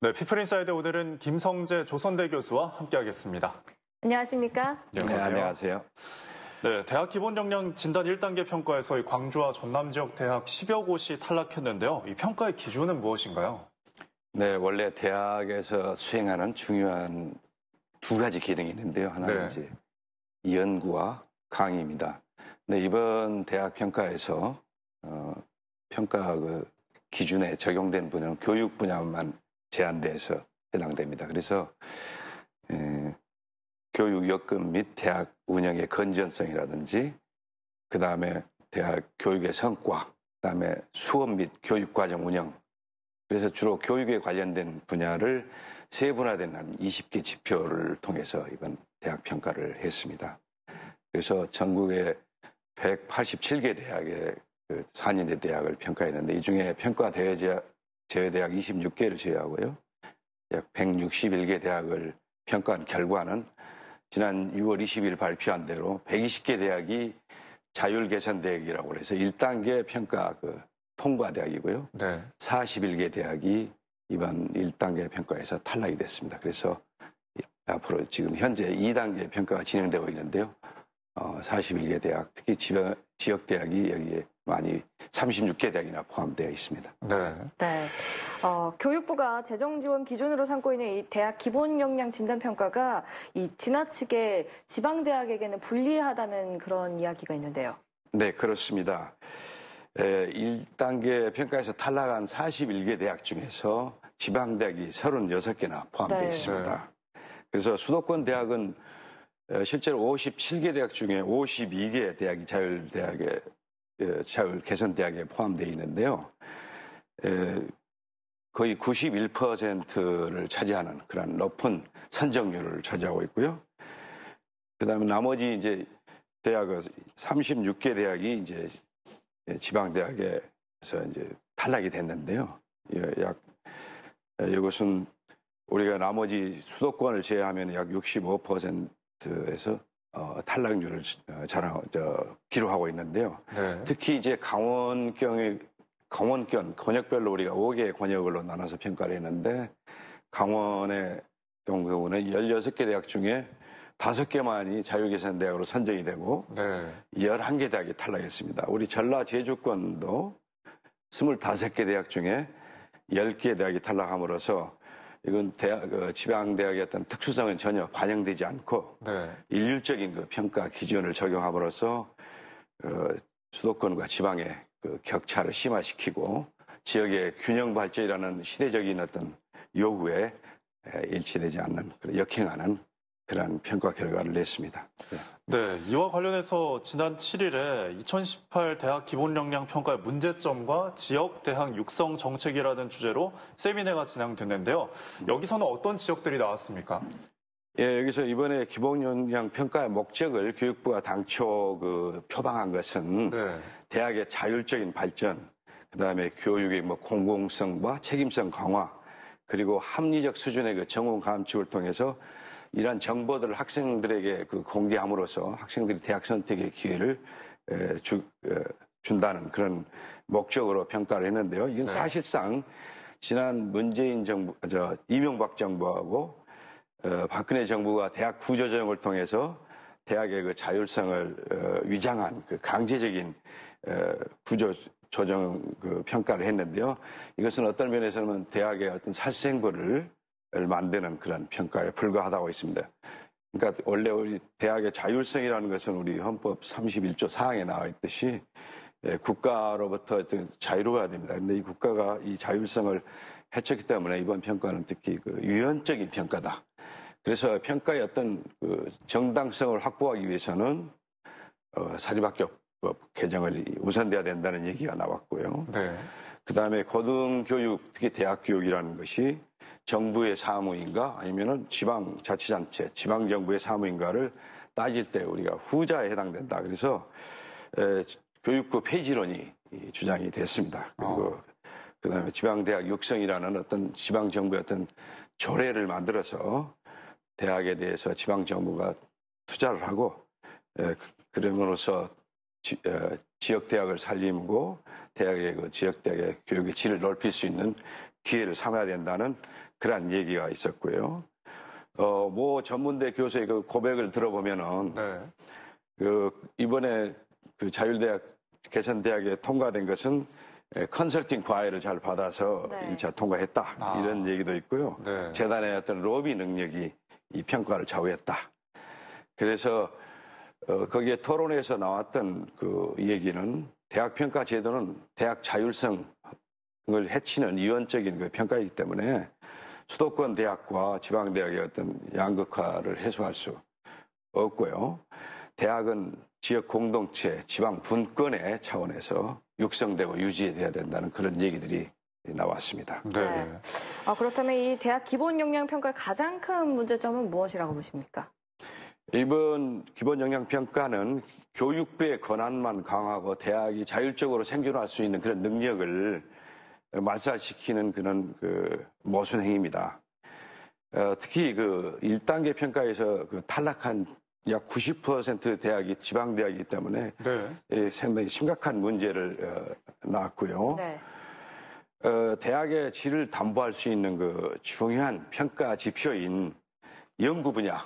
네, 피플린사이드 오늘은 김성재 조선대 교수와 함께하겠습니다. 안녕하십니까? 네, 네 안녕하세요. 안녕하세요. 네, 대학 기본 역량 진단 1단계 평가에서 광주와 전남 지역 대학 10여 곳이 탈락했는데요. 이 평가의 기준은 무엇인가요? 네, 원래 대학에서 수행하는 중요한 두 가지 기능이 있는데요. 하나는 네. 이제 연구와 강의입니다. 네, 이번 대학 평가에서 어, 평가 그 기준에 적용된 분야는 교육 분야만 제한돼서 해당됩니다. 그래서 에, 교육 여건 및 대학 운영의 건전성이라든지 그 다음에 대학 교육의 성과, 그 다음에 수업 및 교육 과정 운영 그래서 주로 교육에 관련된 분야를 세분화된 한 20개 지표를 통해서 이번 대학 평가를 했습니다. 그래서 전국의 187개 대학의 그 4년제 대학을 평가했는데 이 중에 평가대어야 제외 대학 26개를 제외하고요. 약 161개 대학을 평가한 결과는 지난 6월 20일 발표한 대로 120개 대학이 자율 개선 대학이라고 해서 1단계 평가 그 통과 대학이고요. 네. 41개 대학이 이번 1단계 평가에서 탈락이 됐습니다. 그래서 앞으로 지금 현재 2단계 평가가 진행되고 있는데요. 41개 어, 대학, 특히 지방, 지역 대학이 여기에 많이 36개 대학이나 포함되어 있습니다. 네. 네. 어, 교육부가 재정 지원 기준으로 삼고 있는 이 대학 기본 역량 진단 평가가 이 지나치게 지방 대학에게는 불리하다는 그런 이야기가 있는데요. 네, 그렇습니다. 에, 1단계 평가에서 탈락한 41개 대학 중에서 지방 대학이 36개나 포함되어 네. 있습니다. 그래서 수도권 대학은 어, 실제로 57개 대학 중에 52개 대학이 자율대학에, 예, 자율 개선 대학에 포함되어 있는데요. 거의 91%를 차지하는 그런 높은 선정률을 차지하고 있고요. 그 다음에 나머지 이제 대학은 36개 대학이 이제 예, 지방대학에서 이제 탈락이 됐는데요. 예, 약, 이것은 우리가 나머지 수도권을 제외하면 약65% 에서 어, 탈락률을 어, 자랑 저, 기록하고 있는데요. 네. 특히 이제 강원경의 강원권 권역별로 우리가 5개 권역으로 나눠서 평가를 했는데 강원의 경우는 16개 대학 중에 5개만이 자유개선 대학으로 선정이 되고 네. 11개 대학이 탈락했습니다. 우리 전라 제주권도 25개 대학 중에 10개 대학이 탈락함으로써 이건 대학, 그 지방대학의 어떤 특수성은 전혀 반영되지 않고 네. 일률적인 그 평가 기준을 적용함으로써 그 수도권과 지방의 그 격차를 심화시키고 지역의 균형 발전이라는 시대적인 어떤 요구에 일치되지 않는 역행하는 그러한 평가 결과를 냈습니다. 네. 네. 이와 관련해서 지난 7일에 2018 대학 기본역량 평가의 문제점과 지역 대학 육성 정책이라는 주제로 세미나가 진행됐는데요. 여기서는 어떤 지역들이 나왔습니까? 예, 여기서 이번에 기본역량 평가의 목적을 교육부가 당초 그 표방한 것은 네. 대학의 자율적인 발전, 그 다음에 교육의 뭐 공공성과 책임성 강화, 그리고 합리적 수준의 그 정원 감축을 통해서 이러한 정보들을 학생들에게 그 공개함으로써 학생들이 대학 선택의 기회를 에, 주, 에, 준다는 그런 목적으로 평가를 했는데요. 이건 네. 사실상 지난 문재인 정부, 저 이명박 정부하고 어, 박근혜 정부가 대학 구조조정을 통해서 대학의 그 자율성을 어, 위장한 그 강제적인 어, 구조 조정 그 평가를 했는데요. 이것은 어떤 면에서는 대학의 어떤 살생부를 얼마 안 되는 그런 평가에 불과하다고 있습니다. 그러니까 원래 우리 대학의 자율성이라는 것은 우리 헌법 31조 사항에 나와 있듯이 예, 국가로부터 자유로워야 됩니다. 그런데이 국가가 이 자율성을 해쳤기 때문에 이번 평가는 특히 그 유연적인 평가다. 그래서 평가의 어떤 그 정당성을 확보하기 위해서는 어, 사립학교법 개정을 우선돼야 된다는 얘기가 나왔고요. 네. 그 다음에 고등교육, 특히 대학교육이라는 것이 정부의 사무인가 아니면은 지방 자치단체, 지방 정부의 사무인가를 따질 때 우리가 후자에 해당된다. 그래서 에, 교육부 폐지론이 주장이 됐습니다. 그리고 어. 그다음에 지방대학 육성이라는 어떤 지방 정부의 어떤 조례를 만들어서 대학에 대해서 지방 정부가 투자를 하고 에, 그러므로써 지, 에, 지역 대학을 살리고 대학의 그 지역 대학의 교육의 질을 넓힐 수 있는 기회를 삼아야 된다는 그러한 얘기가 있었고요. 어, 모 전문대 교수의 그 고백을 들어보면은 네. 그 이번에 그 자율대학 개선대학에 통과된 것은 예, 컨설팅 과외를 잘 받아서 네. 1차 통과했다 아. 이런 얘기도 있고요. 네. 재단의 어떤 로비 능력이 이 평가를 좌우했다. 그래서 어, 거기에 토론에서 나왔던 그 얘기는 대학 평가 제도는 대학 자율성을 해치는 이원적인 그 평가이기 때문에 수도권 대학과 지방 대학의 어떤 양극화를 해소할 수 없고요. 대학은 지역 공동체, 지방 분권의 차원에서 육성되고 유지돼야 된다는 그런 얘기들이 나왔습니다. 네. 네. 아, 그렇다면 이 대학 기본 역량 평가의 가장 큰 문제점은 무엇이라고 보십니까? 이번 기본 역량 평가는 교육부의 권한만 강하고 대학이 자율적으로 생존할 수 있는 그런 능력을 말살시키는 그런 그 모순 행위입니다. 어, 특히 그 1단계 평가에서 그 탈락한 약 90% 대학이 지방 대학이기 때문에 네. 예, 상당히 심각한 문제를 어, 낳았고요. 네. 어, 대학의 질을 담보할 수 있는 그 중요한 평가 지표인 연구 분야,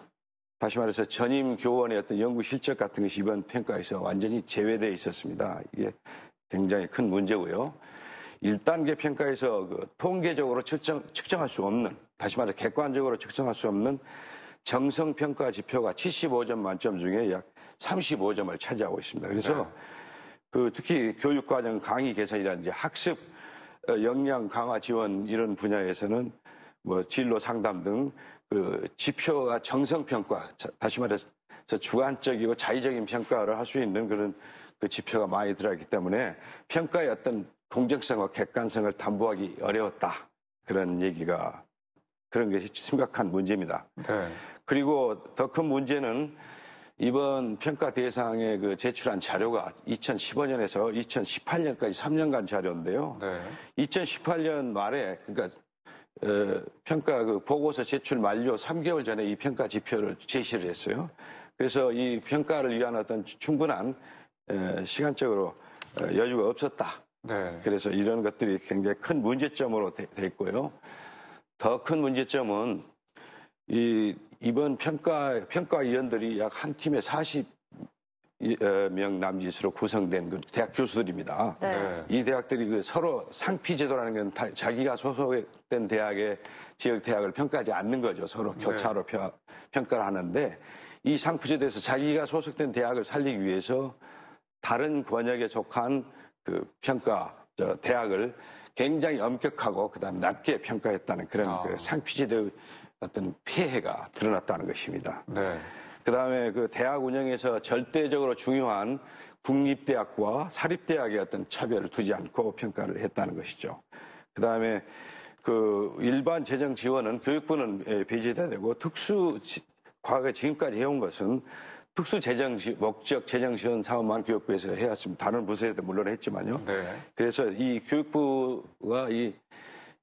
다시 말해서 전임 교원의 어떤 연구 실적 같은 것이 이번 평가에서 완전히 제외돼 있었습니다. 이게 굉장히 큰 문제고요. 1단계 평가에서 그 통계적으로 측정, 측정할 수 없는, 다시 말해 객관적으로 측정할 수 없는 정성평가 지표가 75점 만점 중에 약 35점을 차지하고 있습니다. 그래서 네. 그 특히 교육과정 강의 개선이라든지 학습 어, 역량 강화 지원 이런 분야에서는 뭐 진로 상담 등 그 지표가 정성평가, 다시 말해서 주관적이고 자의적인 평가를 할 수 있는 그런 그 지표가 많이 들어있기 때문에 평가의 어떤 동정성과 객관성을 담보하기 어려웠다. 그런 얘기가 그런 것이 심각한 문제입니다. 네. 그리고 더 큰 문제는 이번 평가 대상에 그 제출한 자료가 2015년에서 2018년까지 3년간 자료인데요. 네. 2018년 말에 그러니까 어, 평가 그 보고서 제출 만료 3개월 전에 이 평가 지표를 제시를 했어요. 그래서 이 평가를 위한 어떤 충분한 에, 시간적으로 어, 여유가 없었다. 네. 그래서 이런 것들이 굉장히 큰 문제점으로 돼, 있고요. 더 큰 문제점은 이 이번 평가 평가위원들이 약 한 팀에 40명 어, 남짓으로 구성된 그 대학 교수들입니다. 네. 네. 이 대학들이 그 서로 상피 제도라는 건 다, 자기가 소속된 대학의 지역 대학을 평가하지 않는 거죠. 서로 교차로 네. 펴, 평가를 하는데 이 상피 제도에서 자기가 소속된 대학을 살리기 위해서 다른 권역에 속한 그 평가 저 대학을 굉장히 엄격하고 그다음 낮게 평가했다는 그런 아. 그상피제대의 어떤 폐해가 드러났다는 것입니다. 네. 그다음에 그 대학 운영에서 절대적으로 중요한 국립대학과 사립대학의 어떤 차별을 두지 않고 평가를 했다는 것이죠. 그다음에 그 일반 재정 지원은 교육부는 예, 배제돼야 되고 특수 과거에 지금까지 해온 것은 특수재정시 목적 재정시원 사업만 교육부에서 해왔습니다. 다른 부서에도 물론 했지만요. 네. 그래서 이 교육부가 이,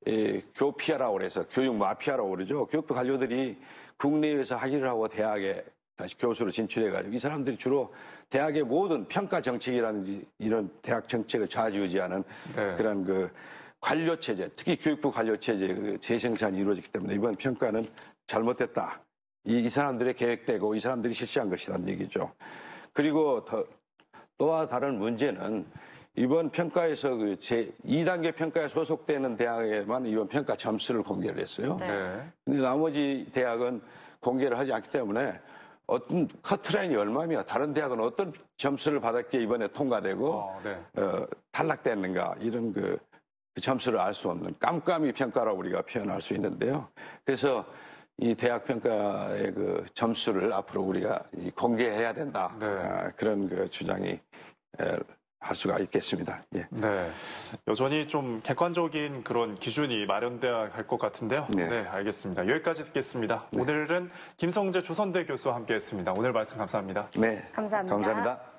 이 예, 교피아라고 그래서 교육 마피아라고 그러죠. 교육부 관료들이 국내에서 학위를 하고 대학에 다시 교수로 진출해가지고 이 사람들이 주로 대학의 모든 평가 정책이라든지 이런 대학 정책을 좌지우지하는 네. 그런 그 관료 체제, 특히 교육부 관료 체제 그 재생산이 이루어졌기 때문에 이번 평가는 잘못됐다. 이, 이 사람들의 계획되고 이 사람들이 실시한 것이란 얘기죠. 그리고 더, 또한 다른 문제는 이번 평가에서 그제 2단계 평가에 소속되는 대학에만 이번 평가 점수를 공개를 했어요. 네. 근데 나머지 대학은 공개를 하지 않기 때문에 어떤 커트라인이 얼마며 다른 대학은 어떤 점수를 받았기에 이번에 통과되고 어, 네. 어, 탈락됐는가 이런 그, 그 점수를 알 수 없는 깜깜이 평가라고 우리가 표현할 수 있는데요. 그래서 이 대학 평가의 그 점수를 앞으로 우리가 이 공개해야 된다. 네. 아, 그런 그 주장이 할 수가 있겠습니다. 예. 네. 여전히 좀 객관적인 그런 기준이 마련돼야 할 것 같은데요. 네. 네 알겠습니다. 여기까지 듣겠습니다. 네. 오늘은 김성재 조선대 교수와 함께 했습니다. 오늘 말씀 감사합니다. 네. 감사합니다. 감사합니다.